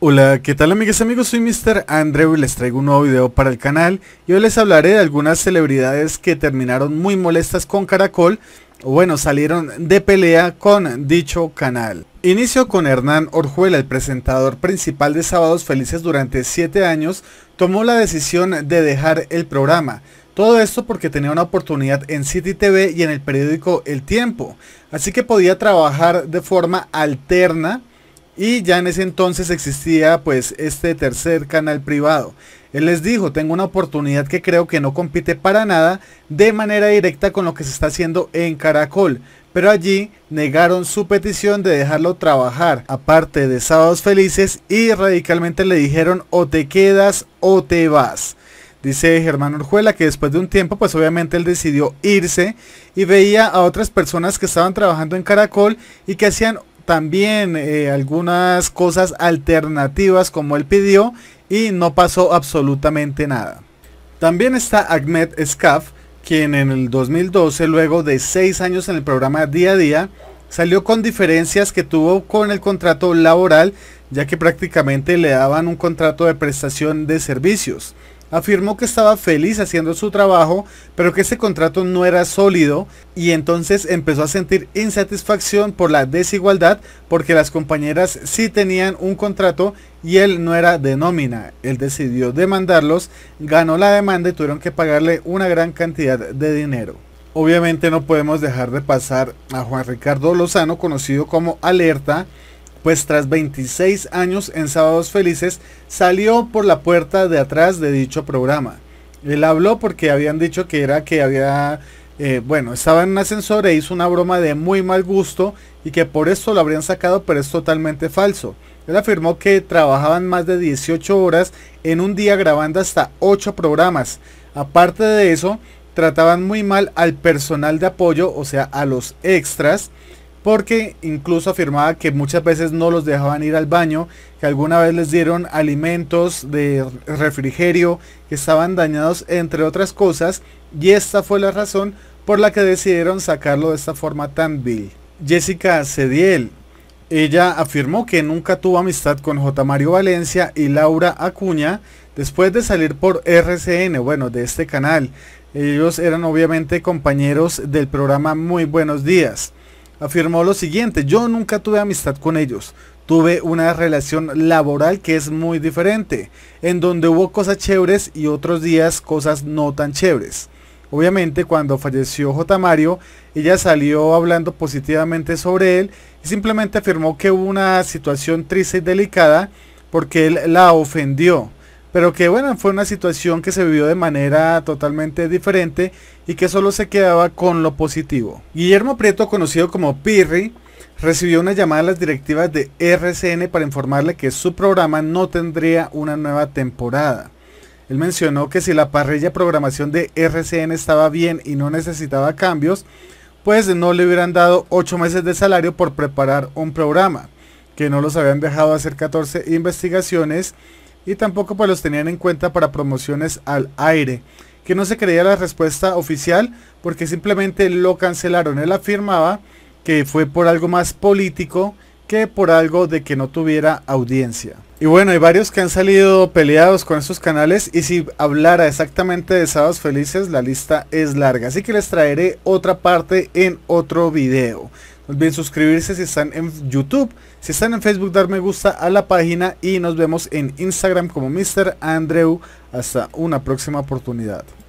Hola, ¿qué tal amigas y amigos? Soy Mr. Andrew y les traigo un nuevo video para el canal y hoy les hablaré de algunas celebridades que terminaron muy molestas con Caracol o bueno, salieron de pelea con dicho canal. Inicio con Hernán Orjuela, el presentador principal de Sábados Felices durante 7 años, tomó la decisión de dejar el programa. Todo esto porque tenía una oportunidad en City TV y en el periódico El Tiempo, así que podía trabajar de forma alterna y ya en ese entonces existía pues este tercer canal privado. Él les dijo, tengo una oportunidad que creo que no compite para nada de manera directa con lo que se está haciendo en Caracol. Pero allí negaron su petición de dejarlo trabajar, aparte de Sábados Felices, y radicalmente le dijeron o te quedas o te vas. Dice Germán Orjuela que después de un tiempo, pues obviamente él decidió irse y veía a otras personas que estaban trabajando en Caracol y que hacían también eh, algunas cosas alternativas como él pidió y no pasó absolutamente nada. También está Ahmed Skaf, quien en el 2012, luego de seis años en el programa Día a Día, salió con diferencias que tuvo con el contrato laboral, ya que prácticamente le daban un contrato de prestación de servicios afirmó que estaba feliz haciendo su trabajo, pero que ese contrato no era sólido y entonces empezó a sentir insatisfacción por la desigualdad porque las compañeras sí tenían un contrato y él no era de nómina. Él decidió demandarlos, ganó la demanda y tuvieron que pagarle una gran cantidad de dinero. Obviamente no podemos dejar de pasar a Juan Ricardo Lozano, conocido como Alerta, pues tras 26 años en Sábados Felices salió por la puerta de atrás de dicho programa. Él habló porque habían dicho que era que había, eh, bueno, estaba en un ascensor e hizo una broma de muy mal gusto y que por esto lo habrían sacado, pero es totalmente falso. Él afirmó que trabajaban más de 18 horas en un día grabando hasta 8 programas. Aparte de eso, trataban muy mal al personal de apoyo, o sea, a los extras porque incluso afirmaba que muchas veces no los dejaban ir al baño, que alguna vez les dieron alimentos de refrigerio que estaban dañados entre otras cosas y esta fue la razón por la que decidieron sacarlo de esta forma tan vil. Jessica Cediel, ella afirmó que nunca tuvo amistad con J. Mario Valencia y Laura Acuña después de salir por RCN, bueno, de este canal. Ellos eran obviamente compañeros del programa Muy Buenos Días afirmó lo siguiente, yo nunca tuve amistad con ellos, tuve una relación laboral que es muy diferente, en donde hubo cosas chéveres y otros días cosas no tan chéveres. Obviamente cuando falleció J. Mario, ella salió hablando positivamente sobre él y simplemente afirmó que hubo una situación triste y delicada porque él la ofendió pero que bueno, fue una situación que se vivió de manera totalmente diferente y que solo se quedaba con lo positivo. Guillermo Prieto, conocido como Pirri, recibió una llamada a las directivas de RCN para informarle que su programa no tendría una nueva temporada. Él mencionó que si la parrilla de programación de RCN estaba bien y no necesitaba cambios, pues no le hubieran dado 8 meses de salario por preparar un programa, que no los habían dejado hacer 14 investigaciones y tampoco pues los tenían en cuenta para promociones al aire, que no se creía la respuesta oficial porque simplemente lo cancelaron. Él afirmaba que fue por algo más político que por algo de que no tuviera audiencia. Y bueno, hay varios que han salido peleados con estos canales y si hablara exactamente de sábados felices, la lista es larga. Así que les traeré otra parte en otro video. No olviden suscribirse si están en YouTube. Si están en Facebook, dar me gusta a la página. Y nos vemos en Instagram como Mr. Andrew. Hasta una próxima oportunidad.